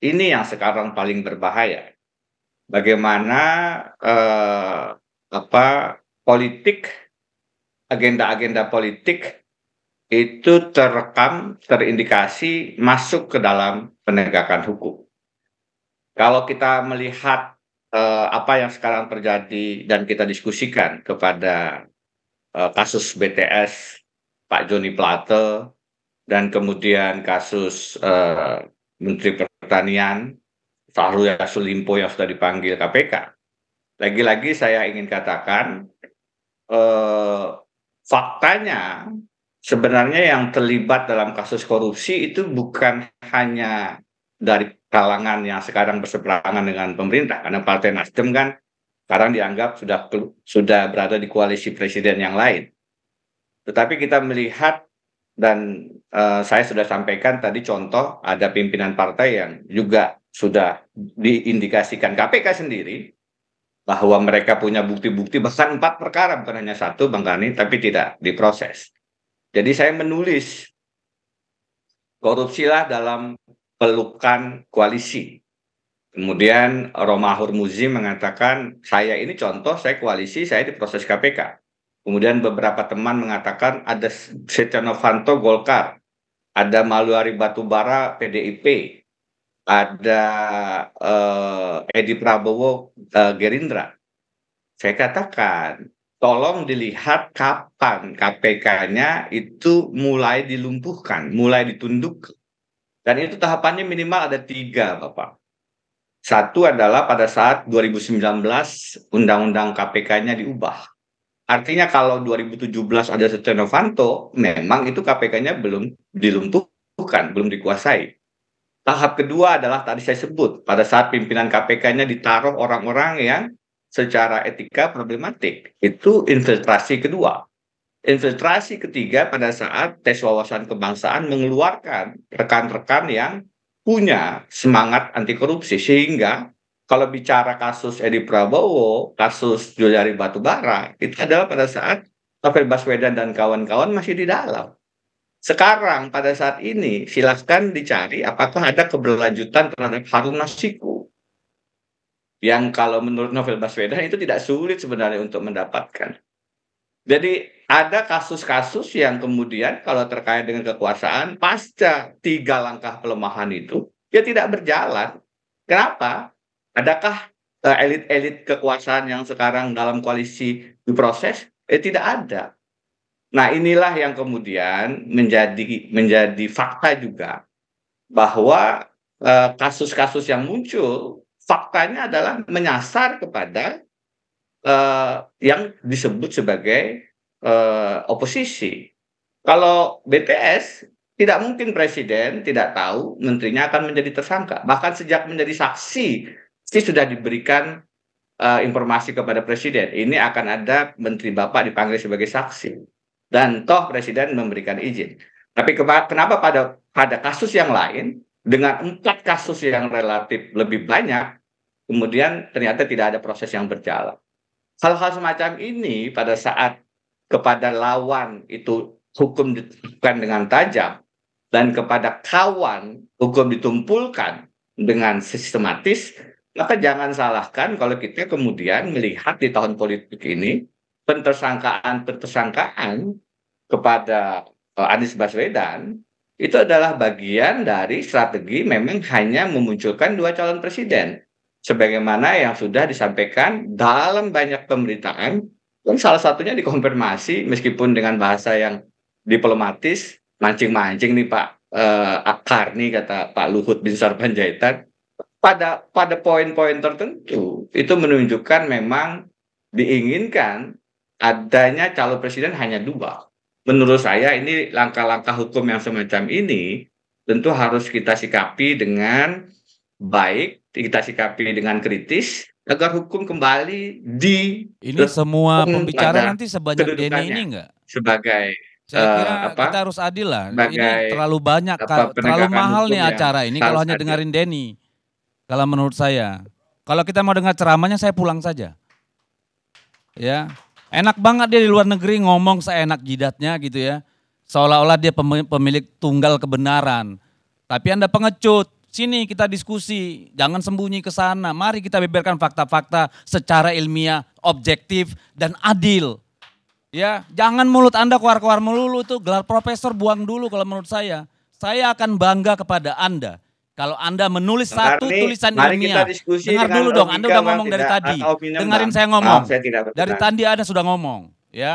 Ini yang sekarang paling berbahaya. Bagaimana eh, apa politik agenda-agenda politik itu terekam, terindikasi masuk ke dalam penegakan hukum. Kalau kita melihat eh, apa yang sekarang terjadi dan kita diskusikan kepada eh, kasus BTS Pak Joni Plate dan kemudian kasus eh, Menteri pertanian, Fahru Yassin Limpo yang sudah dipanggil KPK. Lagi-lagi saya ingin katakan eh, faktanya sebenarnya yang terlibat dalam kasus korupsi itu bukan hanya dari kalangan yang sekarang berseberangan dengan pemerintah karena Partai Nasdem kan sekarang dianggap sudah sudah berada di koalisi presiden yang lain. Tetapi kita melihat dan uh, saya sudah sampaikan tadi contoh ada pimpinan partai yang juga sudah diindikasikan KPK sendiri bahwa mereka punya bukti-bukti bahkan empat perkara bukan hanya satu Bang Kani tapi tidak diproses. Jadi saya menulis korupsilah dalam pelukan koalisi. Kemudian Romahur Muzi mengatakan saya ini contoh saya koalisi saya diproses KPK. Kemudian beberapa teman mengatakan ada Setia Novanto Golkar, ada Maluari Batubara PDIP, ada uh, Edi Prabowo uh, Gerindra. Saya katakan, tolong dilihat kapan KPK-nya itu mulai dilumpuhkan, mulai ditunduk. Dan itu tahapannya minimal ada tiga, Bapak. Satu adalah pada saat 2019 Undang-Undang KPK-nya diubah. Artinya kalau 2017 ada Setia Novanto, memang itu KPK-nya belum dilumpuhkan, belum dikuasai. Tahap kedua adalah tadi saya sebut, pada saat pimpinan KPK-nya ditaruh orang-orang yang secara etika problematik. Itu infiltrasi kedua. Infiltrasi ketiga pada saat tes wawasan kebangsaan mengeluarkan rekan-rekan yang punya semangat anti korupsi sehingga kalau bicara kasus Edi Prabowo, kasus Juliari Batubara, itu adalah pada saat Novel Baswedan dan kawan-kawan masih di dalam. Sekarang pada saat ini silahkan dicari apakah ada keberlanjutan terhadap Harun Masiku. Yang kalau menurut Novel Baswedan itu tidak sulit sebenarnya untuk mendapatkan. Jadi ada kasus-kasus yang kemudian kalau terkait dengan kekuasaan pasca tiga langkah pelemahan itu ya tidak berjalan. Kenapa? Adakah elit-elit eh, kekuasaan yang sekarang dalam koalisi diproses? Eh tidak ada. Nah, inilah yang kemudian menjadi menjadi fakta juga bahwa eh, kasus-kasus eh, yang muncul faktanya adalah menyasar kepada eh, yang disebut sebagai eh, oposisi. Kalau BTS tidak mungkin presiden tidak tahu menterinya akan menjadi tersangka. Bahkan sejak menjadi saksi pasti sudah diberikan uh, informasi kepada presiden. Ini akan ada menteri bapak dipanggil sebagai saksi dan toh presiden memberikan izin. Tapi kenapa pada pada kasus yang lain dengan empat kasus yang relatif lebih banyak kemudian ternyata tidak ada proses yang berjalan. Hal-hal semacam ini pada saat kepada lawan itu hukum ditumpulkan dengan tajam dan kepada kawan hukum ditumpulkan dengan sistematis maka jangan salahkan kalau kita kemudian melihat di tahun politik ini pentersangkaan-pentersangkaan kepada eh, Anies Baswedan itu adalah bagian dari strategi memang hanya memunculkan dua calon presiden. Sebagaimana yang sudah disampaikan dalam banyak pemberitaan, dan salah satunya dikonfirmasi meskipun dengan bahasa yang diplomatis, mancing-mancing nih Pak eh, Akar nih kata Pak Luhut Bin Sarpanjaitan, pada pada poin-poin tertentu itu menunjukkan memang diinginkan adanya calon presiden hanya dua. Menurut saya ini langkah-langkah hukum yang semacam ini tentu harus kita sikapi dengan baik, kita sikapi dengan kritis agar hukum kembali di ini semua pembicara nanti sebanyak Denny ini enggak sebagai saya eh, kira uh, apa? kita harus adil lah. ini terlalu banyak, apa, terlalu mahal nih acara ini kalau hanya dengerin Denny. Kalau menurut saya, kalau kita mau dengar ceramahnya saya pulang saja. Ya, enak banget dia di luar negeri ngomong seenak jidatnya gitu ya. Seolah-olah dia pemilik tunggal kebenaran. Tapi Anda pengecut, sini kita diskusi, jangan sembunyi ke sana. Mari kita beberkan fakta-fakta secara ilmiah, objektif dan adil. Ya, jangan mulut Anda keluar-keluar melulu tuh gelar profesor buang dulu kalau menurut saya. Saya akan bangga kepada Anda kalau Anda menulis Dengar satu tulisan mari ilmiah, kita diskusi dengar dulu dong. Anda sudah ngomong dari ah, tadi. Dengarin bang. saya ngomong. Maaf, ah, saya dari tadi Anda sudah ngomong, ya.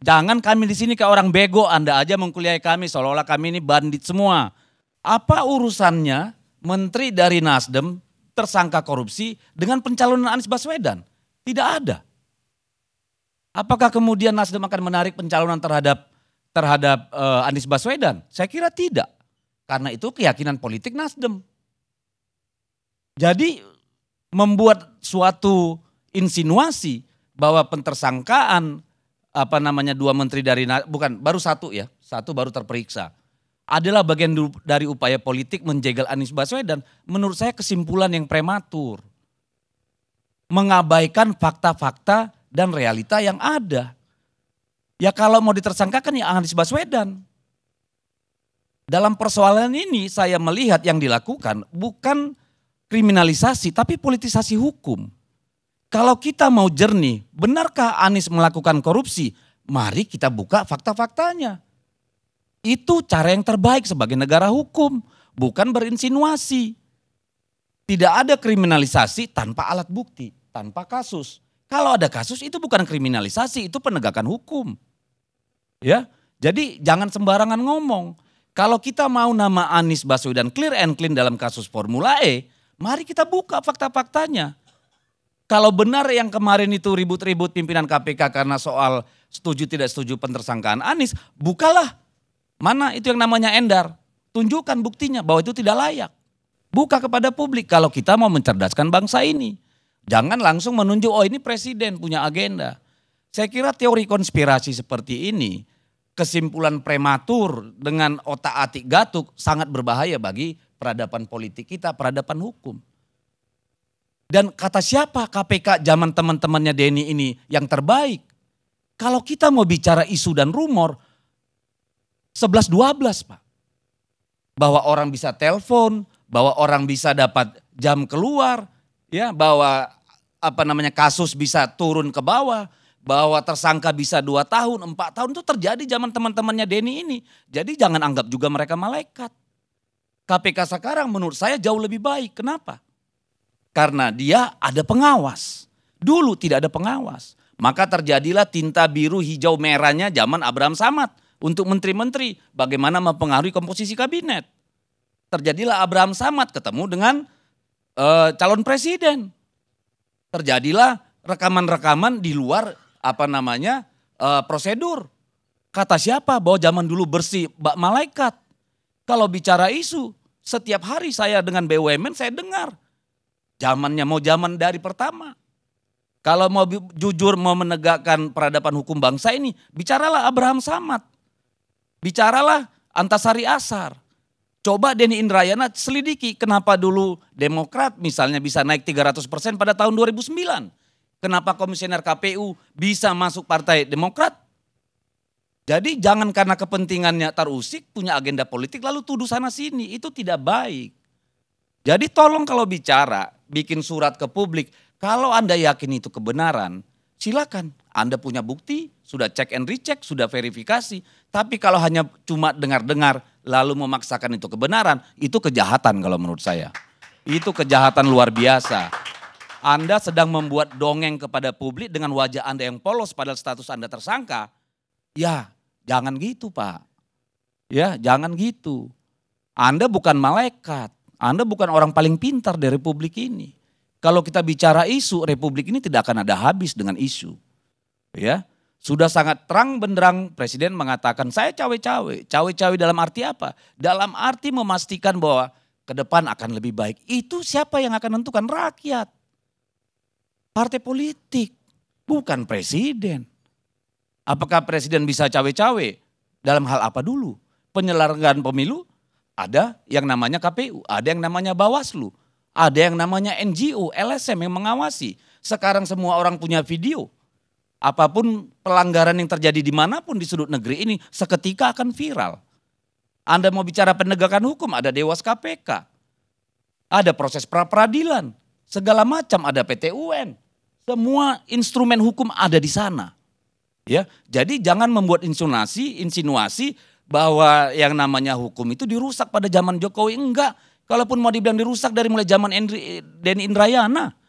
Jangan kami di sini kayak orang bego, Anda aja mengkuliahi kami seolah-olah kami ini bandit semua. Apa urusannya menteri dari Nasdem tersangka korupsi dengan pencalonan Anies Baswedan? Tidak ada. Apakah kemudian Nasdem akan menarik pencalonan terhadap terhadap uh, Anies Baswedan? Saya kira tidak. Karena itu keyakinan politik Nasdem. Jadi membuat suatu insinuasi bahwa pentersangkaan apa namanya dua menteri dari bukan baru satu ya satu baru terperiksa adalah bagian dari upaya politik menjegal Anies Baswedan menurut saya kesimpulan yang prematur mengabaikan fakta-fakta dan realita yang ada ya kalau mau ditersangkakan ya Anies Baswedan dalam persoalan ini saya melihat yang dilakukan bukan kriminalisasi tapi politisasi hukum. Kalau kita mau jernih, benarkah Anies melakukan korupsi? Mari kita buka fakta-faktanya. Itu cara yang terbaik sebagai negara hukum, bukan berinsinuasi. Tidak ada kriminalisasi tanpa alat bukti, tanpa kasus. Kalau ada kasus itu bukan kriminalisasi, itu penegakan hukum. Ya. Jadi jangan sembarangan ngomong. Kalau kita mau nama Anies Baswedan clear and clean dalam kasus Formula E, mari kita buka fakta-faktanya. Kalau benar yang kemarin itu ribut-ribut pimpinan KPK karena soal setuju tidak setuju pentersangkaan Anies, bukalah mana itu yang namanya endar. Tunjukkan buktinya bahwa itu tidak layak. Buka kepada publik kalau kita mau mencerdaskan bangsa ini. Jangan langsung menunjuk, oh ini presiden punya agenda. Saya kira teori konspirasi seperti ini kesimpulan prematur dengan otak-atik gatuk sangat berbahaya bagi peradaban politik kita, peradaban hukum. Dan kata siapa KPK zaman teman-temannya Denny ini yang terbaik? Kalau kita mau bicara isu dan rumor, 11-12 Pak. Bahwa orang bisa telepon, bahwa orang bisa dapat jam keluar, ya bahwa apa namanya kasus bisa turun ke bawah bahwa tersangka bisa dua tahun, empat tahun itu terjadi zaman teman-temannya Denny ini. Jadi jangan anggap juga mereka malaikat. KPK sekarang menurut saya jauh lebih baik. Kenapa? Karena dia ada pengawas. Dulu tidak ada pengawas. Maka terjadilah tinta biru hijau merahnya zaman Abraham Samad. Untuk menteri-menteri bagaimana mempengaruhi komposisi kabinet. Terjadilah Abraham Samad ketemu dengan uh, calon presiden. Terjadilah rekaman-rekaman di luar apa namanya uh, prosedur. Kata siapa bahwa zaman dulu bersih Mbak malaikat. Kalau bicara isu, setiap hari saya dengan BUMN saya dengar. Zamannya mau zaman dari pertama. Kalau mau jujur mau menegakkan peradaban hukum bangsa ini, bicaralah Abraham Samad. Bicaralah Antasari Asar. Coba Denny Indrayana selidiki kenapa dulu Demokrat misalnya bisa naik 300% pada tahun 2009. Kenapa komisioner KPU bisa masuk Partai Demokrat? Jadi jangan karena kepentingannya terusik punya agenda politik lalu tuduh sana sini, itu tidak baik. Jadi tolong kalau bicara, bikin surat ke publik, kalau Anda yakin itu kebenaran, silakan. Anda punya bukti, sudah cek and recheck, sudah verifikasi. Tapi kalau hanya cuma dengar-dengar lalu memaksakan itu kebenaran, itu kejahatan kalau menurut saya. Itu kejahatan luar biasa. Anda sedang membuat dongeng kepada publik dengan wajah Anda yang polos padahal status Anda tersangka. Ya, jangan gitu Pak. Ya, jangan gitu. Anda bukan malaikat. Anda bukan orang paling pintar di republik ini. Kalau kita bicara isu, republik ini tidak akan ada habis dengan isu. Ya, sudah sangat terang benderang presiden mengatakan saya cawe-cawe. Cawe-cawe dalam arti apa? Dalam arti memastikan bahwa ke depan akan lebih baik. Itu siapa yang akan menentukan? Rakyat. Partai politik, bukan presiden. Apakah presiden bisa cawe-cawe? Dalam hal apa dulu? Penyelenggaraan pemilu ada yang namanya KPU, ada yang namanya Bawaslu, ada yang namanya NGO, LSM yang mengawasi. Sekarang semua orang punya video. Apapun pelanggaran yang terjadi di dimanapun di sudut negeri ini seketika akan viral. Anda mau bicara penegakan hukum, ada Dewas KPK. Ada proses pra peradilan, segala macam ada PTUN. Semua instrumen hukum ada di sana. Ya, jadi jangan membuat insinuasi, insinuasi bahwa yang namanya hukum itu dirusak pada zaman Jokowi enggak. Kalaupun mau dibilang dirusak dari mulai zaman Denny Indrayana,